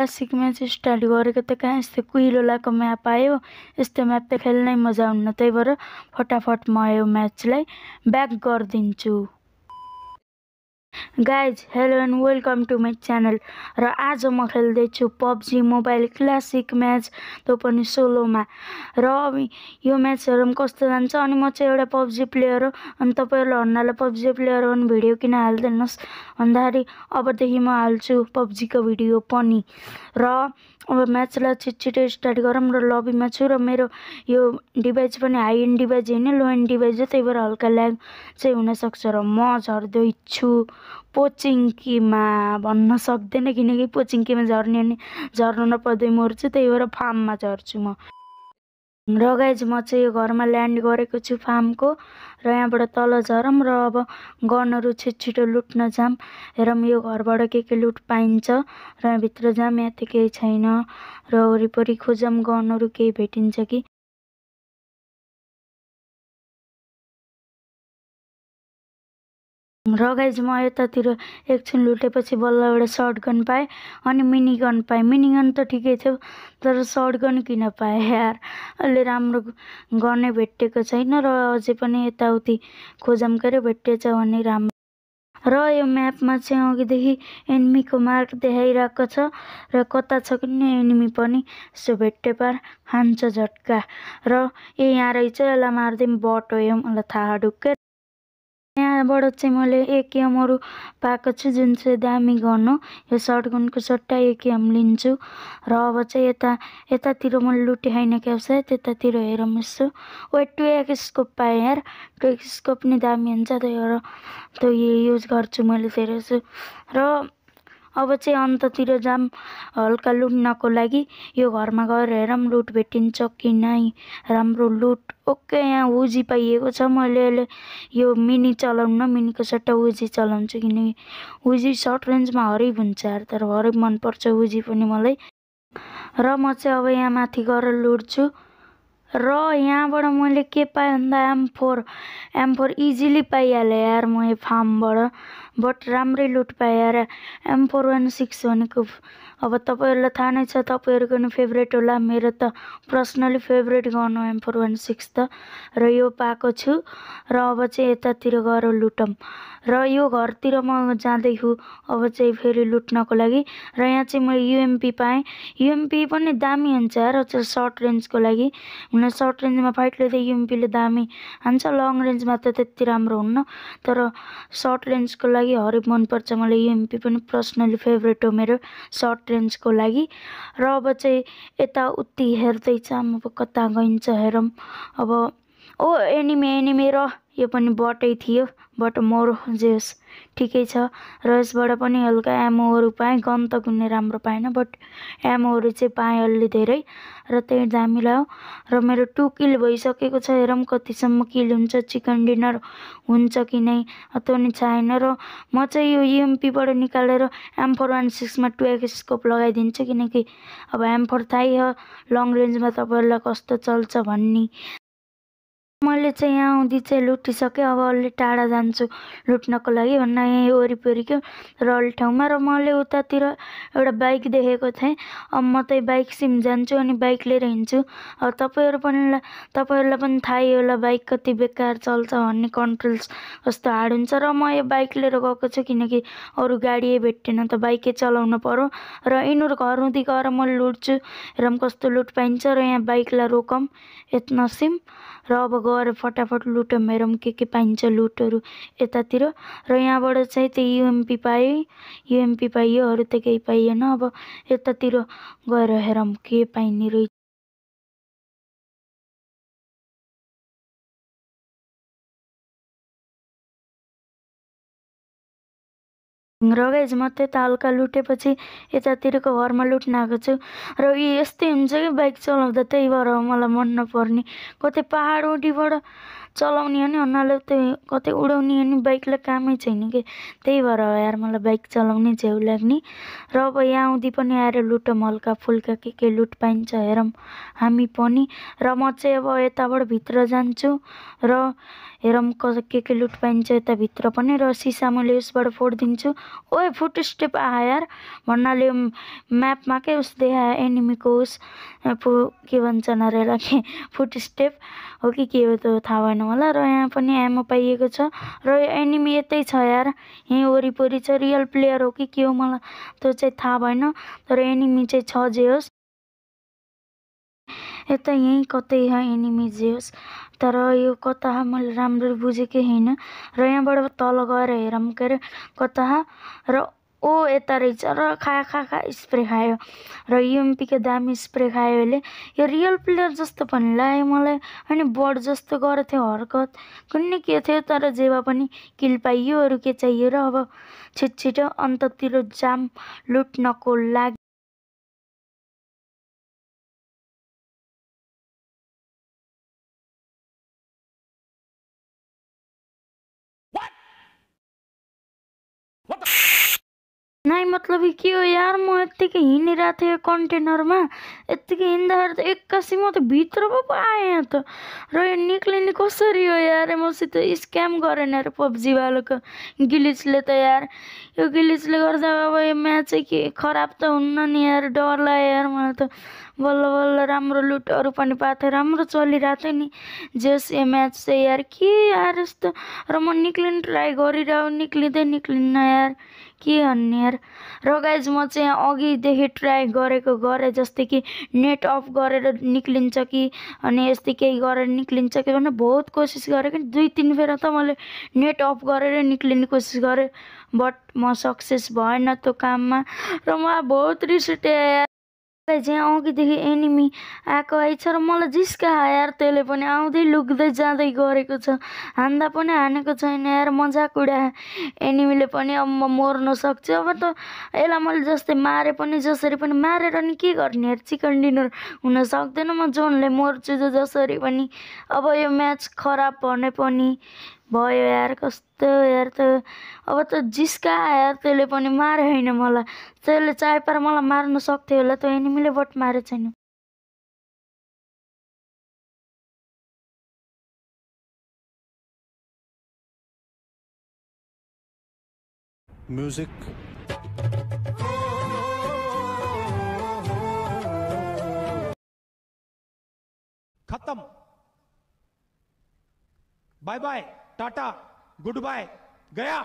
classic match start गरेको त कहाँ यस्तो कुहिलोलाको म्याप आयो यस्तो म्याप त खेल्नै मजा हुन्न त्यही भएर फटाफट म यो म्याचलाई ब्याक गरिदिन्छु guys hello and welcome to my channel र आज म खेल्दैछु पब्जी मोबाइल क्लासिक म्याच त्यो पनि सोलोमा र यो म्याचहरू पनि कस्तो जान्छ अनि म चाहिँ एउटा पब्जी प्लेयर हो अनि तपाईँहरूलाई हन्नालाई पब्जी प्लेयर हो भने भिडियो किन हालिदिनुहोस् भन्दाखेरि अबदेखि म हाल्छु पब्जीको भिडियो पनि र अब म्याचलाई छिटछिटो स्टार्ट गरौँ र लबीमा छु र मेरो यो डिभाइस पनि हाई एन्ड डिभाइस होइन लो एन्ड डिभाइस हो त्यही भएर हल्का ल्याग चाहिँ हुनसक्छ र म झर्दैछु पोचिङ्कीमा भन्न सक्दैन किनकि पोचिङ्कीमा झर्ने अनि झर्न नपर्दै मर्छु त्यही भएर फार्ममा झर्छु म र गाइज म चाहिँ यो घरमा ल्यान्ड गरेको छु फार्मको र यहाँबाट तल झरौँ र अब गनहरू छिटो लुट्न जाम हेरौँ यो घरबाट के के लुट पाइन्छ र यहाँभित्र जाम यहाँ त केही छैन र वरिपरि खोजौँ गनहरू केही भेटिन्छ कि र गाइज म यतातिर एकछिन लुटेपछि बल्ल एउटा सर्ट गन पाएँ अनि मिनी गन पाएँ मिनी गन त ठिकै थियो तर सर्ट गन किन पाएँ यार अहिले राम्रो गर्ने भेटेको छैन र अझै पनि यताउति खोजम के भेटिएछ भने राम्रो र यो म्यापमा चाहिँ अघिदेखि एनिमीको मार्क देखाइरहेको छ र कता छ किन एनिमी पनि यसो भेट्टे पार खान्छ झट्का र ए यहाँ रहेछ यसलाई मार्दै बट हो यो मलाई थाहा ढुक्कै त्यहाँबाट चाहिँ मैले एकएमहरू पाएको छु जुन चाहिँ दामी गर्नु यो सटगनको सट्टा एकिएम लिन्छु र अब चाहिँ यता यतातिर मैले लुटे होइन क्याप्सा त्यतातिर हेर मिस्छु वेट टु एक स्कोप पाएँ यार टु एक्सकोप स्कोप नि दामी हुन्छ त्यही भएर त्यो युज गर्छु मैले धेरै र अब चाहिँ अन्ततिर जाम हल्का लुट्नको लागि यो घरमा गएर हेरौँ लुट भेटिन्छ कि नै राम्रो लुट ओके यहाँ उजी पाइएको छ मैले अहिले यो मिनी चलाउन मिनीको सट्टा उजी चलाउँछु किनकि उजी सर्ट रेन्जमा हरिब हुन्छ अरे तर हरिब मनपर्छ उजी पनि मलाई र म चाहिँ अब यहाँ माथि गएर लुट्छु र यहाँबाट मैले के पाएँ भन्दा M four M four easily पाइहालेँ यार यो फार्मबाट बट राम्रै लुट पाएर एम फोर वान सिक्स भनेको अब तपाईँहरूलाई थाहा नै छ तपाईँहरूको नि फेभरेट होला मेरो त पर्सनली फेभरेट गर्नु एम फोर वान सिक्स त र यो पाएको छु र अब चाहिँ यतातिर गएर लुटौँ र यो घरतिर म जाँदैछु अब चाहिँ फेरि लुट्नको लागि र यहाँ चाहिँ मैले युएमपी पाएँ युएमपी पनि दामी हुन्छ र सर्ट रेन्जको लागि हुन सर्ट रेन्जमा फाइट लिँदै युएमपीले दामी हान्छ लङ रेन्जमा त त्यति राम्रो हुन्न तर सर्ट रेन्जको लागि लागि हरेक मनपर्छ मलाई युएमपी पनि पर्सनली फेभरेट हो मेरो सर्ट रेन्जको लागि र अब चाहिँ यताउति हेर्दैछ अब कता गइन्छ हेरौँ अब ओ एनिमे एनिमे र यो पनि बटै थियो बट मोरो जेस ठिकै छ र यसबाट पनि हल्का एमओहरू पाएँ गन त कुनै राम्रो पाएन बट एमओहरू चाहिँ पाएँ अलि धेरै र त्यही दामी लाग्यो र मेरो टु किल भइसकेको छ हेरौँ कतिसम्म किल हुन्छ चिकन डिनर हुन्छ कि नै त्यो नि छैन र म चाहिँ यो युएमपीबाट निकालेर एम फोर वान सिक्समा टु एक्स स्कोप लगाइदिन्छु किनकि अब एम फोर थाहै हो लङ रेन्जमा तपाईँहरूलाई कस्तो चल्छ भन्ने मैले चाहिँ यहाँ आउँदी चाहिँ लुटिसकेँ अब अलि टाढा जान्छु लुट्नको लागि भन्दा यहीँ वरिपरिको र अलि ठाउँमा र मैले उतातिर एउटा बाइक देखेको थिएँ अब म चाहिँ सिम जान्छु अनि बाइक लिएर हिँड्छु अब तपाईँहरू पनि तपाईँहरूलाई पनि थाहै होला बाइक कति बेकार चल्छ भन्ने कन्ट्रोल्स कस्तो हार्ड हुन्छ र म यो बाइक लिएर गएको छु किनकि अरू गाडी भेटेन त बाइकै चलाउनु पऱ्यो र यिनीहरू घर हुँदै गएर म लुट्छु र कस्तो लुट पाइन्छ र यहाँ बाइकलाई रोकौँ सिम र अब गएर फटाफट लुट मेरम के के पाइन्छ लुटहरू यतातिर र यहाँबाट चाहिँ त्यो युएमपी पाएँ युएमपी पाइयो अरू त केही पाइएन अब यतातिर गएर हेरौँ के पाइने रहेछ र गाइज म त्यता हल्का लुटेपछि यतातिरको घरमा लुट्न आएको छु र यी यस्तै हुन्छ कि बाइक चलाउँदा त्यही भएर मलाई मन नपर्ने कतै पाहाड ओडीबाट चलाउने हो नि हुनाले त्यो कतै उडाउने हो नि बाइकलाई कामै छैन कि त्यही भएर यार मलाई बाइक चलाउने झ्याउ लाग्ने र अब यहाँ आउँदै पनि आएर लुटौँ हल्का फुल्का के के लुट पाइन्छ हेरौँ हामी पनि र म चाहिँ अब यताबाट भित्र जान्छु र हेरौँ क के के लुट पाइन्छ यताभित्र पनि र सिसा मैले उसबाट फोडिदिन्छु ओ फुट स्टेप यार भन्नाले म्यापमा के उस देखायो एनिमीको उस फु के भन्छ अरे के फुट स्टेप हो कि के हो त्यो थाहा भएन हेर्नु होला र यहाँ पनि एमो पाइएको छ र यो एनिमी यतै छ यार यहीँ वरिपरि छ रियल प्लेयर हो कि के हो मलाई त्यो चाहिँ थाहा भएन तर एनिमी चाहिँ छ जे होस् यता यहीँ कतै एनिमी जे होस् तर यो कता मैले राम्ररी बुझेकै होइन र यहाँबाट तल गएर हेरौँ के अरे कता र ओ यता रहेछ र खा खा खा स्प्रे खायो र युएमपीको दामी स्प्रे खायो अहिले यो रियल प्लेयर जस्तो पनि लाग्यो मलाई अनि बर्ड जस्तो गर्थ्यो हरकत कुनै के थियो तर जे भए पनि किल पाइयो अरू के चाहियो र अब छिट छिटो अन्ततिर जाम लुट्नको लागि नाइ मतलब के हो यार म यत्तिकै हिँडिरहेको थिएँ कन्टेनरमा यत्तिकै हिँड्दाखेरि त एक्कासी म त भित्र पो पो आएँ त र यो निक्लिने कसरी हो यार मसित स्क्याम गरेन अरे पब्जीवालाको गिलिचले त यार यो गिलिचले गर्दा अब यो म्याच चाहिँ के खराब त हुन्न नि यार डर लाग्यो यार मलाई त बल्ल बल्ल राम्रो लुटहरू पनि पाएको थिएँ राम्रो चलिरहेको थियो नि जस यो म्याच चाहिँ यार के यार यस्तो र म निक्लिनु ट्राई गरिरह निक्लिँदै निक्लिन्न यार के अन्य र गाइज म चाहिँ अघिदेखि ट्राई गरेको गरेँ जस्तै कि नेट अफ गरेर निक्लिन्छ कि अनि यस्तै केही गरेर निक्लिन्छ कि भने बहुत कोसिस गरेँ कि दुई तिन फेर त मैले नेट अफ गरेर निक्लिने कोसिस गरेँ बट म सक्सेस भएन त्यो काममा र म बहुत रिस उठेँ चाहिँ अघिदेखि एनिमी आएको आइछ र मलाई जिस्का यार त्यसले पनि आउँदै लुक्दै जाँदै गरेको छ हान्दा पनि हानेको छैन यार मजाक उडा एनिमीले पनि अब म मर्न सक्छु अब त यसलाई मैले जस्तै मारे पनि जसरी पनि मारेर नि के गर्ने यार चिकन डिनर हुन सक्दैन म जोनले मर्छु जसरी पनि अब यो म्याच खराब भने पनि भयो यार कस्तो यार त अब त जिस्का यार त्यसले पनि मारे होइन मलाई त्यसले चाहे पार मलाई मार्न सक्थ्यो होला त्यो एनिमीले बट मारे छैन म्युजिक खत्तम बाय बाय टाटा गुड बाय गया